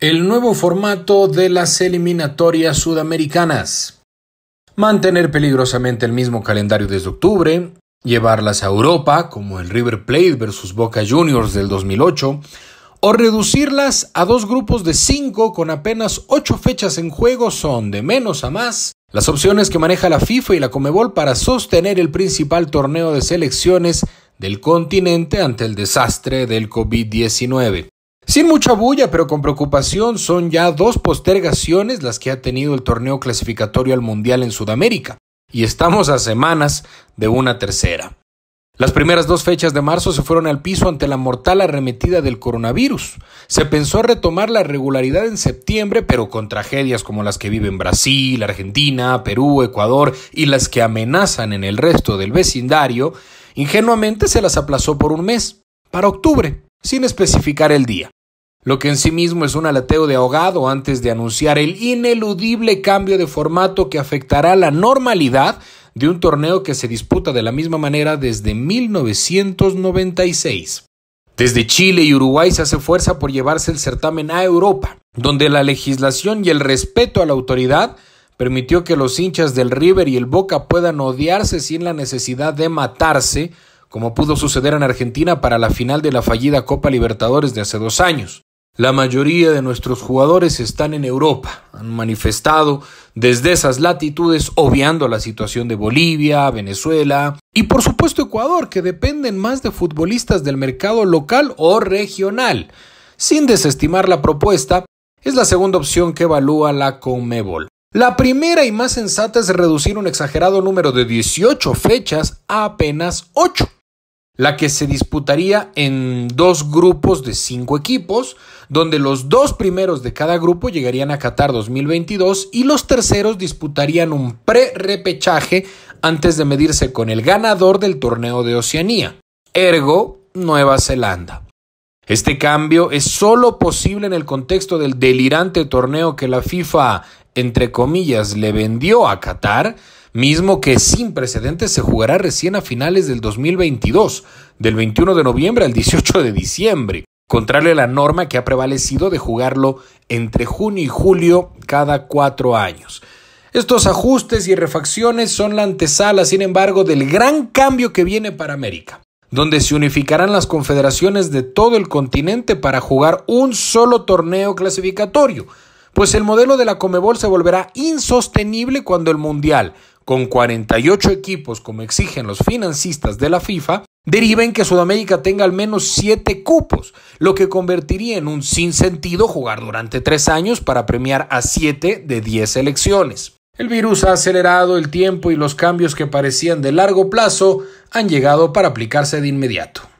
El nuevo formato de las eliminatorias sudamericanas. Mantener peligrosamente el mismo calendario desde octubre, llevarlas a Europa, como el River Plate versus Boca Juniors del 2008, o reducirlas a dos grupos de cinco con apenas ocho fechas en juego son, de menos a más, las opciones que maneja la FIFA y la Comebol para sostener el principal torneo de selecciones del continente ante el desastre del COVID-19. Sin mucha bulla, pero con preocupación, son ya dos postergaciones las que ha tenido el torneo clasificatorio al Mundial en Sudamérica, y estamos a semanas de una tercera. Las primeras dos fechas de marzo se fueron al piso ante la mortal arremetida del coronavirus. Se pensó retomar la regularidad en septiembre, pero con tragedias como las que viven Brasil, Argentina, Perú, Ecuador y las que amenazan en el resto del vecindario, ingenuamente se las aplazó por un mes, para octubre, sin especificar el día lo que en sí mismo es un alateo de ahogado antes de anunciar el ineludible cambio de formato que afectará la normalidad de un torneo que se disputa de la misma manera desde 1996. Desde Chile y Uruguay se hace fuerza por llevarse el certamen a Europa, donde la legislación y el respeto a la autoridad permitió que los hinchas del River y el Boca puedan odiarse sin la necesidad de matarse, como pudo suceder en Argentina para la final de la fallida Copa Libertadores de hace dos años. La mayoría de nuestros jugadores están en Europa, han manifestado desde esas latitudes, obviando la situación de Bolivia, Venezuela y por supuesto Ecuador, que dependen más de futbolistas del mercado local o regional. Sin desestimar la propuesta, es la segunda opción que evalúa la Comebol. La primera y más sensata es reducir un exagerado número de 18 fechas a apenas 8 la que se disputaría en dos grupos de cinco equipos, donde los dos primeros de cada grupo llegarían a Qatar 2022 y los terceros disputarían un pre-repechaje antes de medirse con el ganador del torneo de Oceanía, ergo Nueva Zelanda. Este cambio es solo posible en el contexto del delirante torneo que la FIFA, entre comillas, le vendió a Qatar, mismo que sin precedentes se jugará recién a finales del 2022, del 21 de noviembre al 18 de diciembre, contrario a la norma que ha prevalecido de jugarlo entre junio y julio cada cuatro años. Estos ajustes y refacciones son la antesala, sin embargo, del gran cambio que viene para América, donde se unificarán las confederaciones de todo el continente para jugar un solo torneo clasificatorio, pues el modelo de la Comebol se volverá insostenible cuando el Mundial, con 48 equipos como exigen los financistas de la FIFA, deriven que Sudamérica tenga al menos 7 cupos, lo que convertiría en un sinsentido jugar durante 3 años para premiar a 7 de 10 selecciones. El virus ha acelerado el tiempo y los cambios que parecían de largo plazo han llegado para aplicarse de inmediato.